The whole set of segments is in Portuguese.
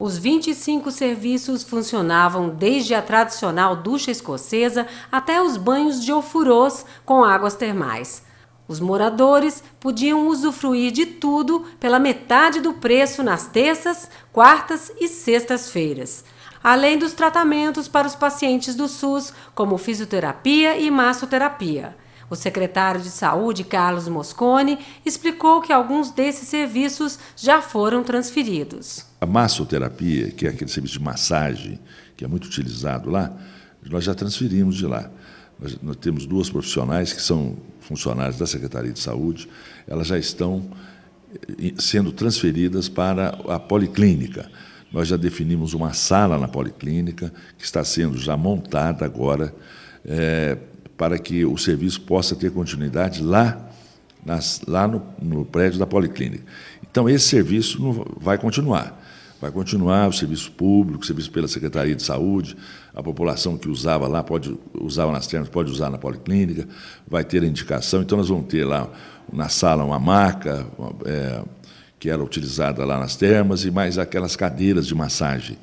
Os 25 serviços funcionavam desde a tradicional ducha escocesa até os banhos de ofurôs com águas termais. Os moradores podiam usufruir de tudo pela metade do preço nas terças, quartas e sextas-feiras, além dos tratamentos para os pacientes do SUS, como fisioterapia e massoterapia. O secretário de Saúde, Carlos Moscone, explicou que alguns desses serviços já foram transferidos. A massoterapia, que é aquele serviço de massagem que é muito utilizado lá, nós já transferimos de lá. Nós, nós temos duas profissionais que são funcionários da Secretaria de Saúde, elas já estão eh, sendo transferidas para a policlínica. Nós já definimos uma sala na policlínica que está sendo já montada agora é, para que o serviço possa ter continuidade lá, nas, lá no, no prédio da Policlínica. Então, esse serviço não vai continuar. Vai continuar o serviço público, o serviço pela Secretaria de Saúde, a população que usava lá, pode usava nas termas, pode usar na Policlínica, vai ter a indicação. Então, nós vamos ter lá na sala uma maca é, que era utilizada lá nas termas e mais aquelas cadeiras de massagem.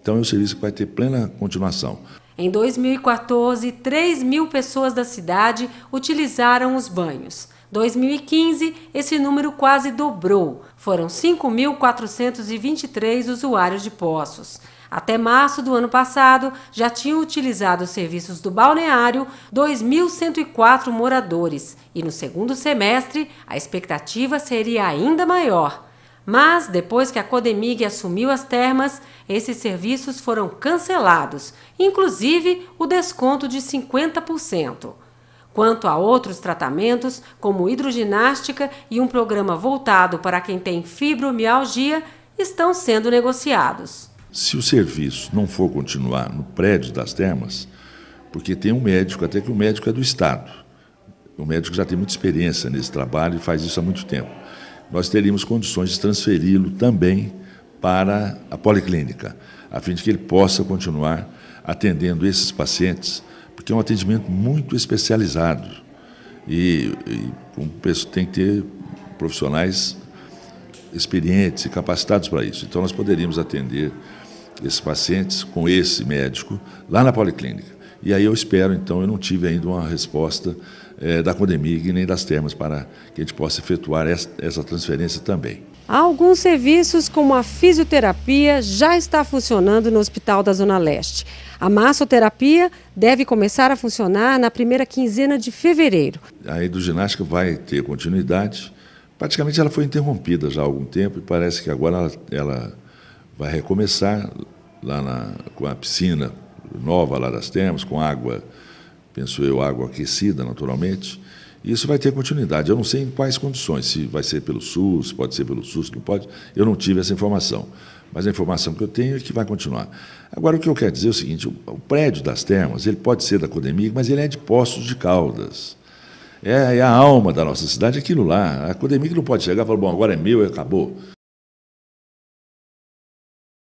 Então, é um serviço que vai ter plena continuação. Em 2014, 3 mil pessoas da cidade utilizaram os banhos. 2015, esse número quase dobrou. Foram 5.423 usuários de poços. Até março do ano passado, já tinham utilizado os serviços do balneário 2.104 moradores, e no segundo semestre, a expectativa seria ainda maior. Mas, depois que a Codemig assumiu as termas, esses serviços foram cancelados, inclusive o desconto de 50%. Quanto a outros tratamentos, como hidroginástica e um programa voltado para quem tem fibromialgia, estão sendo negociados. Se o serviço não for continuar no prédio das termas, porque tem um médico, até que o médico é do Estado. O médico já tem muita experiência nesse trabalho e faz isso há muito tempo nós teríamos condições de transferi-lo também para a policlínica, a fim de que ele possa continuar atendendo esses pacientes, porque é um atendimento muito especializado e, e um, tem que ter profissionais experientes e capacitados para isso. Então, nós poderíamos atender esses pacientes com esse médico lá na policlínica. E aí eu espero, então, eu não tive ainda uma resposta é, da Codemig nem das termas para que a gente possa efetuar essa, essa transferência também. Alguns serviços, como a fisioterapia, já está funcionando no Hospital da Zona Leste. A massoterapia deve começar a funcionar na primeira quinzena de fevereiro. A hidroginástica vai ter continuidade. Praticamente ela foi interrompida já há algum tempo e parece que agora ela, ela vai recomeçar lá na, com a piscina nova lá das termas, com água, penso eu, água aquecida naturalmente. Isso vai ter continuidade. Eu não sei em quais condições, se vai ser pelo SUS, pode ser pelo SUS, não pode. Eu não tive essa informação. Mas a informação que eu tenho é que vai continuar. Agora, o que eu quero dizer é o seguinte: o prédio das termas, ele pode ser da Codemig, mas ele é de Poços de Caldas. É, é a alma da nossa cidade, aquilo lá. A Codemig não pode chegar e falar, bom, agora é meu e acabou.